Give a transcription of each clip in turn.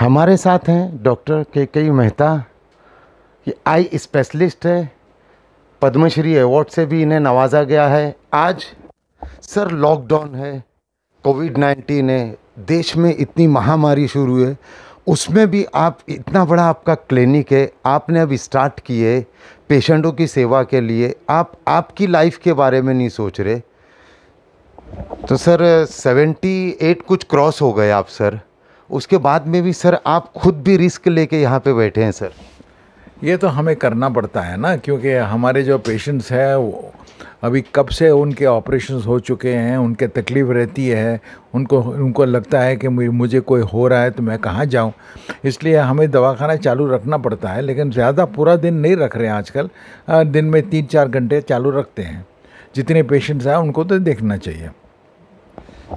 हमारे साथ हैं डॉक्टर के के मेहता ये आई स्पेशलिस्ट है पद्मश्री अवार्ड से भी इन्हें नवाजा गया है आज सर लॉकडाउन है कोविड नाइन्टीन है देश में इतनी महामारी शुरू है उसमें भी आप इतना बड़ा आपका क्लिनिक है आपने अब स्टार्ट किए पेशेंटों की सेवा के लिए आप आपकी लाइफ के बारे में नहीं सोच रहे तो सर सेवेंटी एट कुछ क्रॉस हो गए आप सर उसके बाद में भी सर आप खुद भी रिस्क लेके यहाँ पे बैठे हैं सर ये तो हमें करना पड़ता है ना क्योंकि हमारे जो पेशेंट्स हैं वो अभी कब से उनके ऑपरेशन हो चुके हैं उनके तकलीफ़ रहती है उनको उनको लगता है कि मुझे कोई हो रहा है तो मैं कहाँ जाऊँ इसलिए हमें दवाखाना चालू रखना पड़ता है लेकिन ज़्यादा पूरा दिन नहीं रख रहे हैं आजकल दिन में तीन चार घंटे चालू रखते हैं जितने पेशेंट्स हैं उनको तो देखना चाहिए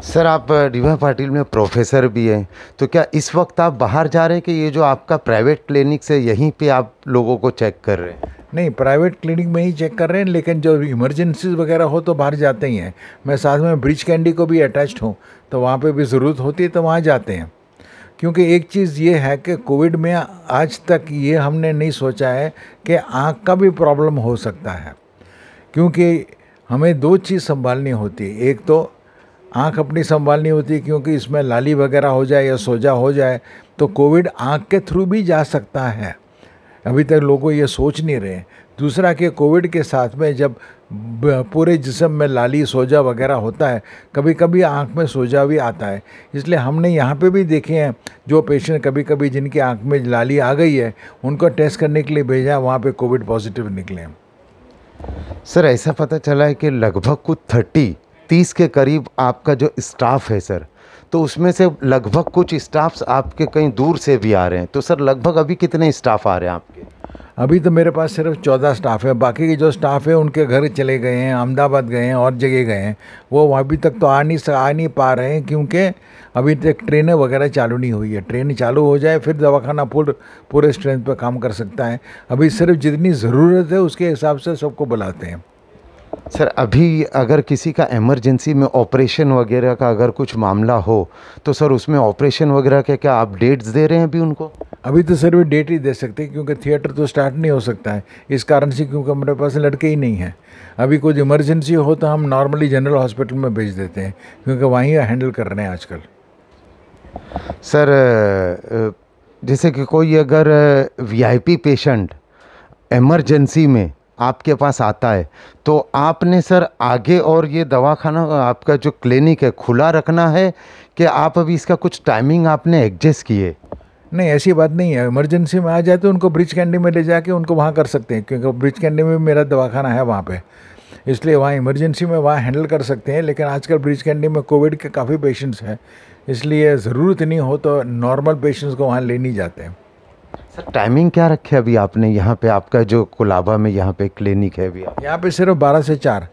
सर आप डीवा पाटिल में प्रोफेसर भी हैं तो क्या इस वक्त आप बाहर जा रहे हैं कि ये जो आपका प्राइवेट क्लिनिक से यहीं पे आप लोगों को चेक कर रहे हैं नहीं प्राइवेट क्लिनिक में ही चेक कर रहे हैं लेकिन जो इमरजेंसीज वगैरह हो तो बाहर जाते ही हैं मैं साथ में ब्रिज कैंडी को भी अटैच्ड हूँ तो वहाँ पर भी ज़रूरत होती है तो वहाँ जाते हैं क्योंकि एक चीज़ ये है कि कोविड में आज तक ये हमने नहीं सोचा है कि आँख का भी प्रॉब्लम हो सकता है क्योंकि हमें दो चीज़ संभालनी होती है एक तो आँख अपनी संभालनी होती है क्योंकि इसमें लाली वगैरह हो जाए या सोजा हो जाए तो कोविड आँख के थ्रू भी जा सकता है अभी तक लोगों ये सोच नहीं रहे दूसरा कि कोविड के साथ में जब पूरे जिसम में लाली सोजा वगैरह होता है कभी कभी आँख में सोजा भी आता है इसलिए हमने यहाँ पे भी देखे हैं जो पेशेंट कभी कभी जिनकी आँख में लाली आ गई है उनको टेस्ट करने के लिए भेजा है वहाँ पर कोविड पॉजिटिव निकले सर ऐसा पता चला है कि लगभग कुछ थर्टी तीस के करीब आपका जो स्टाफ़ है सर तो उसमें से लगभग कुछ स्टाफ्स आपके कहीं दूर से भी आ रहे हैं तो सर लगभग अभी कितने स्टाफ आ रहे हैं आपके अभी तो मेरे पास सिर्फ चौदह स्टाफ है बाकी के जो स्टाफ है उनके घर चले गए हैं अहमदाबाद गए हैं और जगह गए हैं वो अभी तक तो आ नहीं आ नहीं पा रहे हैं क्योंकि अभी तक ट्रेनें वगैरह चालू नहीं हुई है ट्रेन चालू हो जाए फिर दवाखाना पूर पूरे स्ट्रेंथ पर काम कर सकता है अभी सिर्फ जितनी ज़रूरत है उसके हिसाब से सबको बुलाते हैं सर अभी अगर किसी का एमरजेंसी में ऑपरेशन वगैरह का अगर कुछ मामला हो तो सर उसमें ऑपरेशन वगैरह के क्या आप डेट्स दे रहे हैं अभी उनको अभी तो सर वे डेट ही दे सकते हैं क्योंकि थिएटर तो स्टार्ट नहीं हो सकता है इस कारण से क्योंकि हमारे पास लड़के ही नहीं हैं अभी कुछ इमरजेंसी हो तो हम नॉर्मली जनरल हॉस्पिटल में भेज देते हैं क्योंकि वहीं हैंडल कर रहे हैं आजकल सर जैसे कि कोई अगर वीआईपी पेशेंट एमरजेंसी में आपके पास आता है तो आपने सर आगे और ये दवाखाना आपका जो क्लिनिक है खुला रखना है कि आप अभी इसका कुछ टाइमिंग आपने एडजस्ट किए नहीं ऐसी बात नहीं है इमरजेंसी में आ जाए तो उनको ब्रिज कैंडी में ले जाके उनको वहाँ कर सकते हैं क्योंकि ब्रिज कैंडी में मेरा दवाखाना है वहाँ पे इसलिए वहाँ इमरजेंसी में वहाँ हैंडल कर सकते हैं लेकिन आजकल ब्रिज कैंडी में कोविड के काफ़ी पेशेंट्स हैं इसलिए ज़रूरत नहीं हो तो नॉर्मल पेशेंट्स को वहाँ ले नहीं जाते हैं सर टाइमिंग क्या रखे अभी आपने यहाँ पे आपका जो कोलाबा में यहाँ पे क्लिनिक है अभी यहाँ पे सिर्फ बारह से चार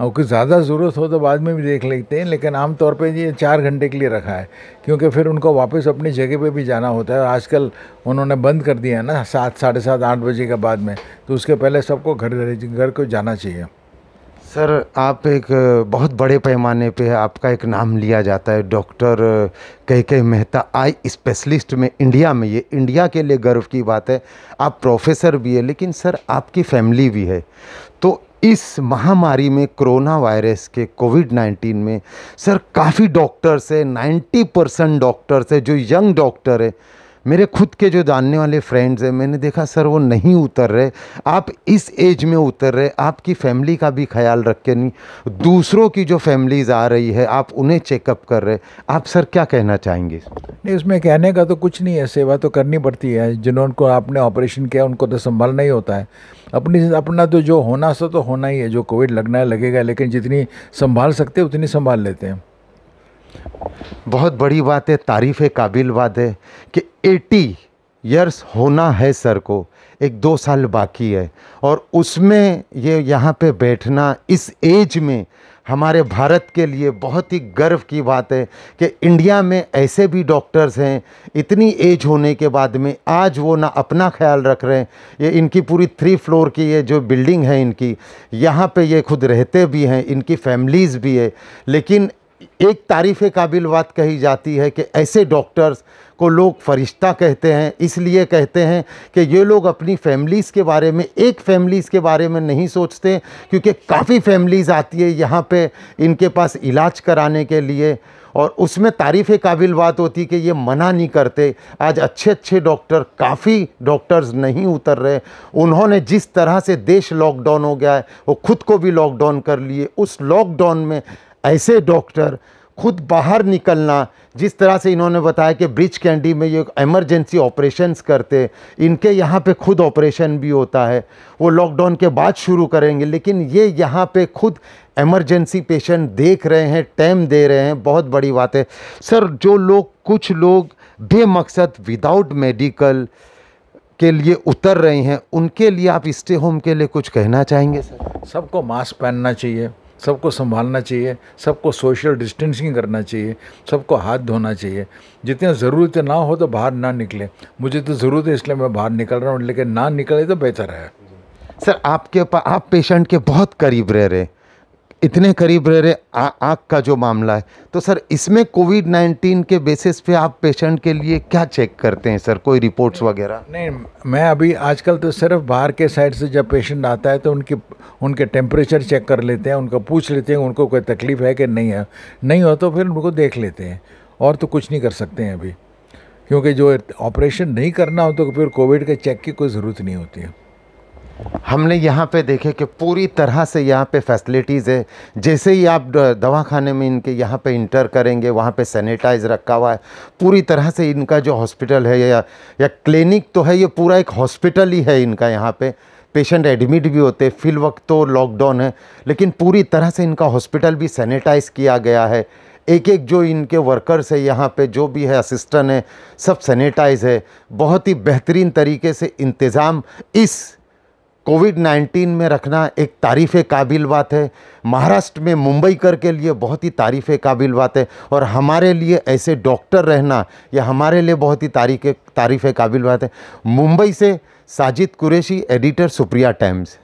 और कुछ ज़्यादा ज़रूरत हो तो बाद में भी देख लेते हैं लेकिन आमतौर पर ये चार घंटे के लिए रखा है क्योंकि फिर उनको वापस अपनी जगह पे भी जाना होता है आजकल उन्होंने बंद कर दिया है ना सात साढ़े सात आठ बजे के बाद में तो उसके पहले सबको घर घर को जाना चाहिए सर आप एक बहुत बड़े पैमाने पे आपका एक नाम लिया जाता है डॉक्टर कह के मेहता आई स्पेशलिस्ट में इंडिया में ये इंडिया के लिए गर्व की बात है आप प्रोफेसर भी है लेकिन सर आपकी फैमिली भी है तो इस महामारी में कोरोना वायरस के कोविड 19 में सर काफ़ी डॉक्टर्स है 90 परसेंट डॉक्टर्स है जो यंग डॉक्टर है मेरे खुद के जो जानने वाले फ्रेंड्स हैं मैंने देखा सर वो नहीं उतर रहे आप इस एज में उतर रहे आपकी फैमिली का भी ख्याल रख के नहीं दूसरों की जो फैमिलीज़ आ रही है आप उन्हें चेकअप कर रहे आप सर क्या कहना चाहेंगे नहीं उसमें कहने का तो कुछ नहीं है सेवा तो करनी पड़ती है जिन्होंने आपने ऑपरेशन किया उनको तो संभालना ही होता है अपनी अपना तो जो होना सो तो होना ही है जो कोविड लगना है लगेगा लेकिन जितनी संभाल सकते उतनी संभाल लेते हैं बहुत बड़ी बात है तारीफ़ काबिल बात है कि 80 ईयर्स होना है सर को एक दो साल बाकी है और उसमें ये यहाँ पे बैठना इस एज में हमारे भारत के लिए बहुत ही गर्व की बात है कि इंडिया में ऐसे भी डॉक्टर्स हैं इतनी एज होने के बाद में आज वो ना अपना ख्याल रख रहे हैं ये इनकी पूरी थ्री फ्लोर की ये जो बिल्डिंग है इनकी यहाँ पे ये खुद रहते भी हैं इनकी फैमिलीज़ भी है लेकिन एक तारीफ़ काबिल बात कही जाती है कि ऐसे डॉक्टर्स को लोग फरिश्ता कहते हैं इसलिए कहते हैं कि ये लोग अपनी फैमिलीज़ के बारे में एक फैमिलीज़ के बारे में नहीं सोचते क्योंकि काफ़ी फैमिलीज़ आती है यहाँ पे इनके पास इलाज कराने के लिए और उसमें तारीफ़ काबिल बात होती कि ये मना नहीं करते आज अच्छे अच्छे डॉक्टर काफ़ी डॉक्टर्स नहीं उतर रहे उन्होंने जिस तरह से देश लॉकडाउन हो गया है वो खुद को भी लॉकडाउन कर लिए उस लॉकडाउन में ऐसे डॉक्टर खुद बाहर निकलना जिस तरह से इन्होंने बताया कि ब्रिज कैंडी में ये एमरजेंसी ऑपरेशंस करते इनके यहाँ पे खुद ऑपरेशन भी होता है वो लॉकडाउन के बाद शुरू करेंगे लेकिन ये यहाँ पे खुद एमरजेंसी पेशेंट देख रहे हैं टाइम दे रहे हैं बहुत बड़ी बात है सर जो लोग कुछ लोग बेमकसद विदाउट मेडिकल के लिए उतर रहे हैं उनके लिए आप स्टे होम के लिए कुछ कहना चाहेंगे सर सबको मास्क पहनना चाहिए सबको संभालना चाहिए सबको सोशल डिस्टेंसिंग करना चाहिए सबको हाथ धोना चाहिए जितना ज़रूरत ना हो तो बाहर ना निकले मुझे तो ज़रूरत है इसलिए मैं बाहर निकल रहा हूँ लेकिन ना निकले तो बेहतर है सर आपके आप पेशेंट के बहुत करीब रह रहे इतने करीब रह रहे आँख का जो मामला है तो सर इसमें कोविड नाइन्टीन के बेसिस पे आप पेशेंट के लिए क्या चेक करते हैं सर कोई रिपोर्ट्स वगैरह नहीं मैं अभी आजकल तो सिर्फ बाहर के साइड से जब पेशेंट आता है तो उनके उनके टेम्परेचर चेक कर लेते हैं उनको पूछ लेते हैं उनको कोई तकलीफ़ है कि नहीं है नहीं हो तो फिर उनको देख लेते हैं और तो कुछ नहीं कर सकते हैं अभी क्योंकि जो ऑपरेशन नहीं करना हो तो फिर कोविड के चेक की कोई ज़रूरत नहीं होती है हमने यहाँ पे देखे कि पूरी तरह से यहाँ पे फैसिलिटीज़ है जैसे ही आप दवा खाने में इनके यहाँ पे इंटर करेंगे वहाँ पे सैनिटाइज रखा हुआ है पूरी तरह से इनका जो हॉस्पिटल है या या क्लिनिक तो है ये पूरा एक हॉस्पिटल ही है इनका यहाँ पे पेशेंट एडमिट भी होते फिल वक्त तो लॉकडाउन है लेकिन पूरी तरह से इनका हॉस्पिटल भी सैनिटाइज किया गया है एक एक जो इनके वर्कर्स है यहाँ पे जो भी है असिस्टेंट है सब सैनिटाइज है बहुत ही बेहतरीन तरीके से इंतज़ाम इस कोविड 19 में रखना एक तारीफ़ काबिल बात है महाराष्ट्र में मुंबई कर के लिए बहुत ही तारीफ़ काबिल बात है और हमारे लिए ऐसे डॉक्टर रहना यह हमारे लिए बहुत ही तारीफ़ तारीफ़ काबिल बात है मुंबई से साजिद कुरैशी एडिटर सुप्रिया टाइम्स